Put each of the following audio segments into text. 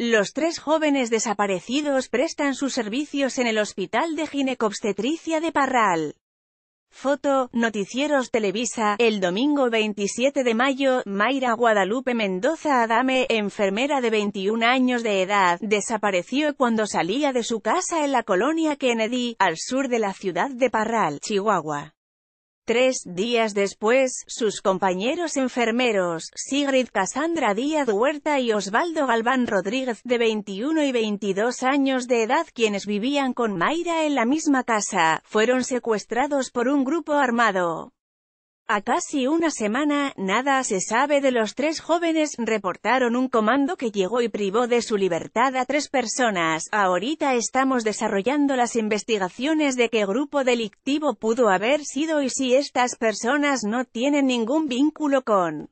Los tres jóvenes desaparecidos prestan sus servicios en el Hospital de Ginecobstetricia de Parral. Foto, Noticieros Televisa, el domingo 27 de mayo, Mayra Guadalupe Mendoza Adame, enfermera de 21 años de edad, desapareció cuando salía de su casa en la colonia Kennedy, al sur de la ciudad de Parral, Chihuahua. Tres días después, sus compañeros enfermeros, Sigrid Casandra Díaz Huerta y Osvaldo Galván Rodríguez, de 21 y 22 años de edad quienes vivían con Mayra en la misma casa, fueron secuestrados por un grupo armado. A casi una semana, nada se sabe de los tres jóvenes, reportaron un comando que llegó y privó de su libertad a tres personas. Ahorita estamos desarrollando las investigaciones de qué grupo delictivo pudo haber sido y si estas personas no tienen ningún vínculo con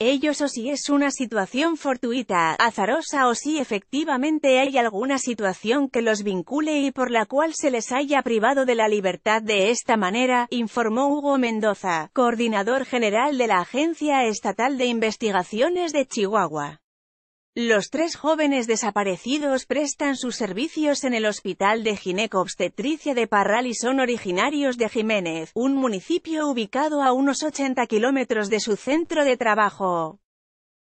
ellos o si es una situación fortuita, azarosa o si efectivamente hay alguna situación que los vincule y por la cual se les haya privado de la libertad de esta manera, informó Hugo Mendoza, coordinador general de la Agencia Estatal de Investigaciones de Chihuahua. Los tres jóvenes desaparecidos prestan sus servicios en el Hospital de Gineco-Obstetricia de Parral y son originarios de Jiménez, un municipio ubicado a unos 80 kilómetros de su centro de trabajo.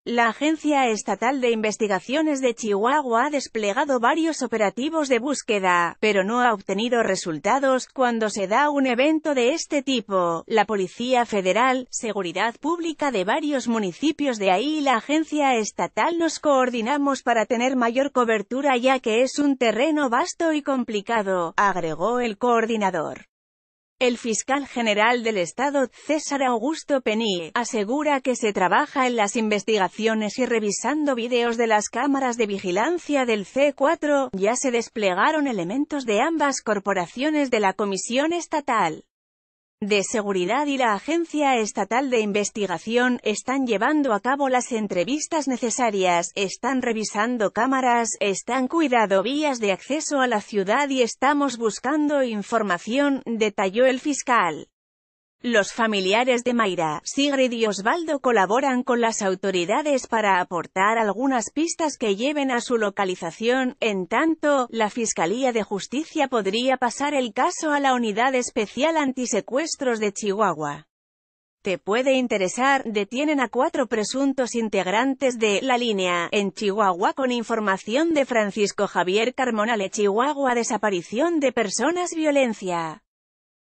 La Agencia Estatal de Investigaciones de Chihuahua ha desplegado varios operativos de búsqueda, pero no ha obtenido resultados cuando se da un evento de este tipo. La Policía Federal, Seguridad Pública de varios municipios de ahí y la Agencia Estatal nos coordinamos para tener mayor cobertura ya que es un terreno vasto y complicado, agregó el coordinador. El fiscal general del Estado, César Augusto Pení, asegura que se trabaja en las investigaciones y revisando videos de las cámaras de vigilancia del C4, ya se desplegaron elementos de ambas corporaciones de la Comisión Estatal de Seguridad y la Agencia Estatal de Investigación están llevando a cabo las entrevistas necesarias, están revisando cámaras, están cuidando vías de acceso a la ciudad y estamos buscando información, detalló el fiscal. Los familiares de Mayra, Sigrid y Osvaldo colaboran con las autoridades para aportar algunas pistas que lleven a su localización, en tanto, la Fiscalía de Justicia podría pasar el caso a la Unidad Especial Antisecuestros de Chihuahua. Te puede interesar, detienen a cuatro presuntos integrantes de La Línea, en Chihuahua con información de Francisco Javier Carmonale Chihuahua Desaparición de personas violencia.